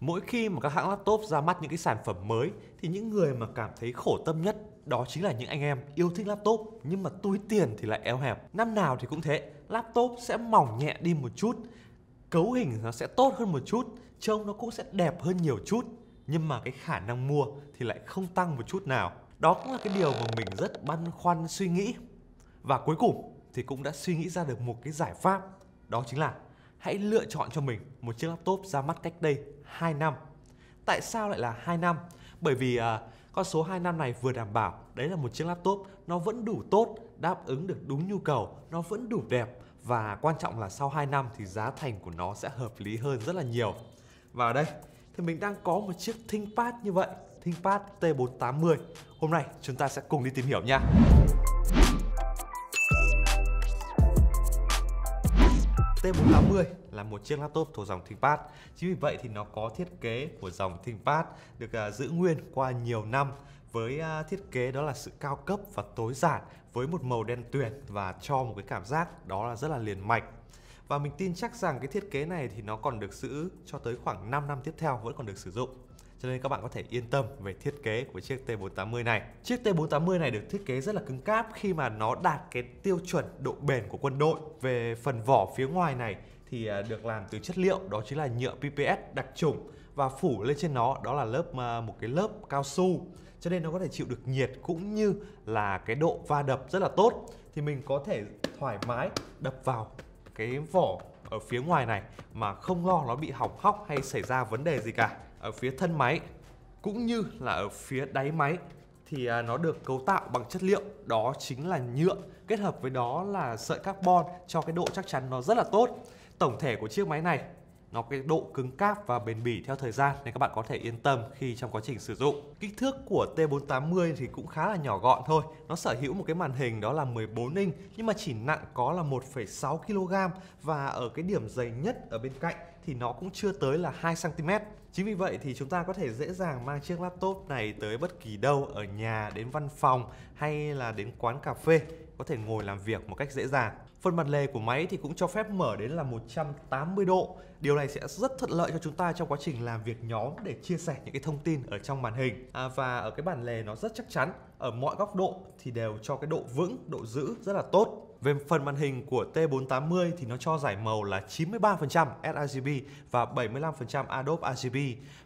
mỗi khi mà các hãng laptop ra mắt những cái sản phẩm mới thì những người mà cảm thấy khổ tâm nhất đó chính là những anh em yêu thích laptop nhưng mà túi tiền thì lại eo hẹp. Năm nào thì cũng thế, laptop sẽ mỏng nhẹ đi một chút, cấu hình nó sẽ tốt hơn một chút, trông nó cũng sẽ đẹp hơn nhiều chút nhưng mà cái khả năng mua thì lại không tăng một chút nào. Đó cũng là cái điều mà mình rất băn khoăn suy nghĩ. Và cuối cùng thì cũng đã suy nghĩ ra được một cái giải pháp, đó chính là hãy lựa chọn cho mình một chiếc laptop ra mắt cách đây 2 năm. Tại sao lại là 2 năm? Bởi vì à, con số 2 năm này vừa đảm bảo đấy là một chiếc laptop nó vẫn đủ tốt, đáp ứng được đúng nhu cầu, nó vẫn đủ đẹp và quan trọng là sau 2 năm thì giá thành của nó sẽ hợp lý hơn rất là nhiều. Và ở đây thì mình đang có một chiếc ThinkPad như vậy, ThinkPad T480. Hôm nay chúng ta sẽ cùng đi tìm hiểu nha. t là một chiếc laptop thuộc dòng ThinkPad. Chính vì vậy thì nó có thiết kế của dòng ThinkPad được à, giữ nguyên qua nhiều năm với à, thiết kế đó là sự cao cấp và tối giản với một màu đen tuyền và cho một cái cảm giác đó là rất là liền mạch và mình tin chắc rằng cái thiết kế này thì nó còn được giữ cho tới khoảng 5 năm tiếp theo vẫn còn được sử dụng cho nên các bạn có thể yên tâm về thiết kế của chiếc T480 này. Chiếc T480 này được thiết kế rất là cứng cáp khi mà nó đạt cái tiêu chuẩn độ bền của quân đội. Về phần vỏ phía ngoài này thì à, được làm từ chất liệu đó chính là nhựa PPS đặc trùng và phủ lên trên nó đó là lớp à, một cái lớp cao su cho nên nó có thể chịu được nhiệt cũng như là cái độ va đập rất là tốt thì mình có thể thoải mái đập vào cái vỏ ở phía ngoài này mà không lo nó bị hỏng hóc hay xảy ra vấn đề gì cả ở phía thân máy cũng như là ở phía đáy máy thì à, nó được cấu tạo bằng chất liệu đó chính là nhựa kết hợp với đó là sợi carbon cho cái độ chắc chắn nó rất là tốt tổng thể của chiếc máy này nó cái độ cứng cáp và bền bỉ theo thời gian nên các bạn có thể yên tâm khi trong quá trình sử dụng. Kích thước của T480 thì cũng khá là nhỏ gọn thôi. Nó sở hữu một cái màn hình đó là 14 inch nhưng mà chỉ nặng có là 1,6 kg và ở cái điểm dày nhất ở bên cạnh thì nó cũng chưa tới là 2 cm. Chính vì vậy thì chúng ta có thể dễ dàng mang chiếc laptop này tới bất kỳ đâu ở nhà đến văn phòng hay là đến quán cà phê có thể ngồi làm việc một cách dễ dàng. Phần mặt lề của máy thì cũng cho phép mở đến là 180 độ. Điều này sẽ rất thuận lợi cho chúng ta trong quá trình làm việc nhóm để chia sẻ những cái thông tin ở trong màn hình. À, và ở cái bản lề nó rất chắc chắn, ở mọi góc độ thì đều cho cái độ vững, độ giữ rất là tốt về phần màn hình của T480 thì nó cho giải màu là 93% sRGB và 75% Adobe RGB.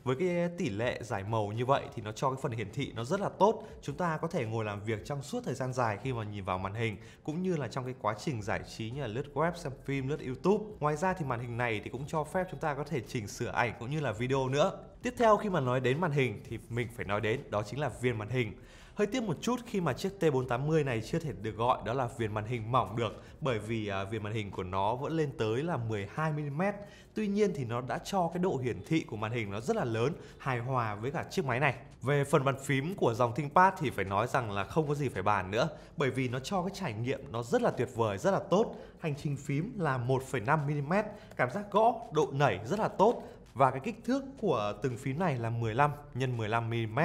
Với cái tỷ lệ giải màu như vậy thì nó cho cái phần hiển thị nó rất là tốt. Chúng ta có thể ngồi làm việc trong suốt thời gian dài khi mà nhìn vào màn hình cũng như là trong cái quá trình giải trí như là lướt web, xem phim, lướt YouTube. Ngoài ra thì màn hình này thì cũng cho phép chúng ta có thể chỉnh sửa ảnh cũng như là video nữa. Tiếp theo khi mà nói đến màn hình thì mình phải nói đến đó chính là viên màn hình. Hơi tiếc một chút khi mà chiếc T480 này chưa thể được gọi đó là viền màn hình mỏng được bởi vì à, viền màn hình của nó vẫn lên tới là 12mm. Tuy nhiên thì nó đã cho cái độ hiển thị của màn hình nó rất là lớn, hài hòa với cả chiếc máy này. Về phần bàn phím của dòng ThinkPad thì phải nói rằng là không có gì phải bàn nữa bởi vì nó cho cái trải nghiệm nó rất là tuyệt vời, rất là tốt. Hành trình phím là 1,5mm, cảm giác gõ, độ nảy rất là tốt và cái kích thước của từng phím này là 15 x 15 mm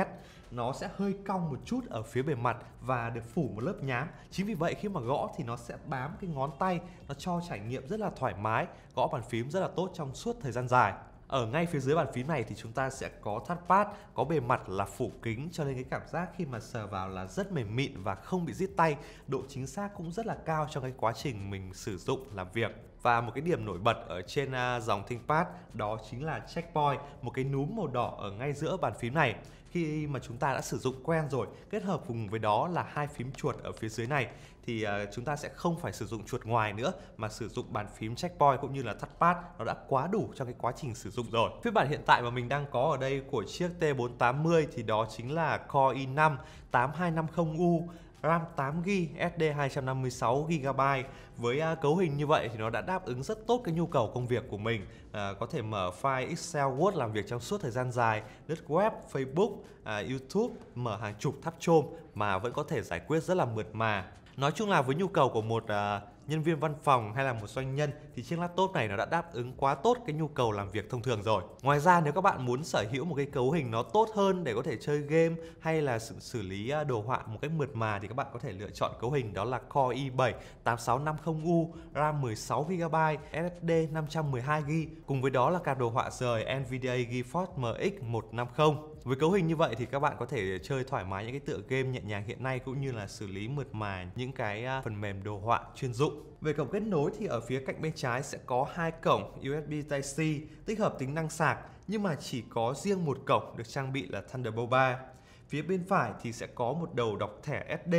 nó sẽ hơi cong một chút ở phía bề mặt và được phủ một lớp nhám chính vì vậy khi mà gõ thì nó sẽ bám cái ngón tay nó cho trải nghiệm rất là thoải mái gõ bàn phím rất là tốt trong suốt thời gian dài ở ngay phía dưới bàn phím này thì chúng ta sẽ có touchpad, có bề mặt là phủ kính cho nên cái cảm giác khi mà sờ vào là rất mềm mịn và không bị giết tay. Độ chính xác cũng rất là cao trong cái quá trình mình sử dụng làm việc và một cái điểm nổi bật ở trên à, dòng ThinkPad đó chính là checkpoint, một cái núm màu đỏ ở ngay giữa bàn phím này. Khi mà chúng ta đã sử dụng quen rồi, kết hợp cùng với đó là hai phím chuột ở phía dưới này thì à, chúng ta sẽ không phải sử dụng chuột ngoài nữa mà sử dụng bàn phím checkpoint cũng như là touchpad nó đã quá đủ trong cái quá trình sử dụng rồi. Phiên bản hiện tại mà mình đang có ở đây của chiếc T480 thì đó chính là Core i5 8250U RAM 8GB SD 256GB với à, cấu hình như vậy thì nó đã đáp ứng rất tốt cái nhu cầu công việc của mình à, có thể mở file Excel Word làm việc trong suốt thời gian dài lướt web Facebook à, YouTube mở hàng chục tháp chôm mà vẫn có thể giải quyết rất là mượt mà nói chung là với nhu cầu của một à, nhân viên văn phòng hay là một doanh nhân thì chiếc laptop này nó đã đáp ứng quá tốt cái nhu cầu làm việc thông thường rồi. Ngoài ra nếu các bạn muốn sở hữu một cái cấu hình nó tốt hơn để có thể chơi game hay là xử, xử lý à, đồ họa một cách mượt mà thì các bạn có thể lựa chọn cấu hình đó là Core i7 8650U, RAM 16GB, SSD 512GB cùng với đó là card đồ họa rời NVIDIA GeForce MX 150. Với cấu hình như vậy thì các bạn có thể chơi thoải mái những cái tựa game nhẹ nhàng hiện nay cũng như là xử lý mượt mà những cái à, phần mềm đồ họa chuyên dụng. Về cổng kết nối thì ở phía cạnh bên trái sẽ có hai cổng USB Type-C tích hợp tính năng sạc nhưng mà chỉ có riêng một cổng được trang bị là Thunderbolt 3. Phía bên phải thì sẽ có một đầu đọc thẻ SD,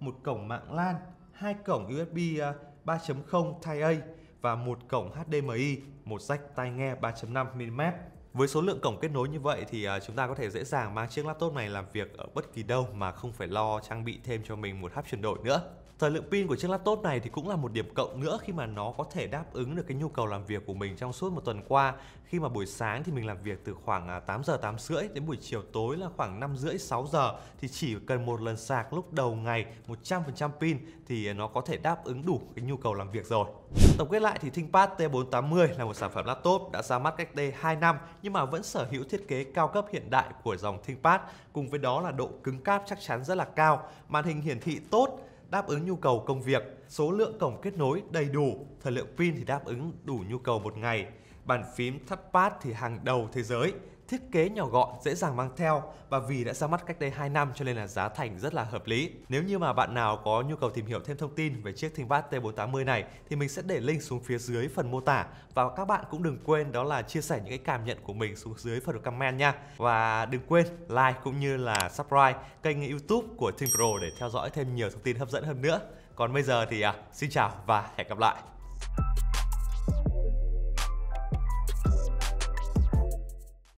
một cổng mạng LAN, hai cổng USB 3.0 à, Type-A và một cổng HDMI, một jack tai nghe 3.5 mm. Với số lượng cổng kết nối như vậy thì à, chúng ta có thể dễ dàng mang chiếc laptop này làm việc ở bất kỳ đâu mà không phải lo trang bị thêm cho mình một hub chuyển đổi nữa. Thời lượng pin của chiếc laptop này thì cũng là một điểm cộng nữa khi mà nó có thể đáp ứng được cái nhu cầu làm việc của mình trong suốt một tuần qua. Khi mà buổi sáng thì mình làm việc từ khoảng 8 à, giờ 8 rưỡi đến buổi chiều tối là khoảng 5 rưỡi 6 giờ thì chỉ cần một lần sạc lúc đầu ngày 100% pin thì nó có thể đáp ứng đủ cái nhu cầu làm việc rồi. Tổng kết lại thì ThinkPad T480 là một sản phẩm laptop đã ra mắt cách đây 2 năm nhưng mà vẫn sở hữu thiết kế cao cấp hiện đại của dòng ThinkPad cùng với đó là độ cứng cáp chắc chắn rất là cao, màn hình hiển thị tốt, đáp ứng nhu cầu công việc, số lượng cổng kết nối đầy đủ, thời lượng pin thì đáp ứng đủ nhu cầu một ngày. Bàn phím ThinkPad thì hàng đầu thế giới thiết kế nhỏ gọn, dễ dàng mang theo và vì đã ra mắt cách đây 2 năm cho nên là giá thành rất là hợp lý. Nếu như mà bạn nào có nhu cầu tìm hiểu thêm thông tin về chiếc ThinkPad T480 này thì mình sẽ để link xuống phía dưới phần mô tả và các bạn cũng đừng quên đó là chia sẻ những cái cảm nhận của mình xuống dưới phần comment nha. Và đừng quên like cũng như là subscribe kênh YouTube của ThinkPro để theo dõi thêm nhiều thông tin hấp dẫn hơn nữa. Còn bây giờ thì à, xin chào và hẹn gặp lại.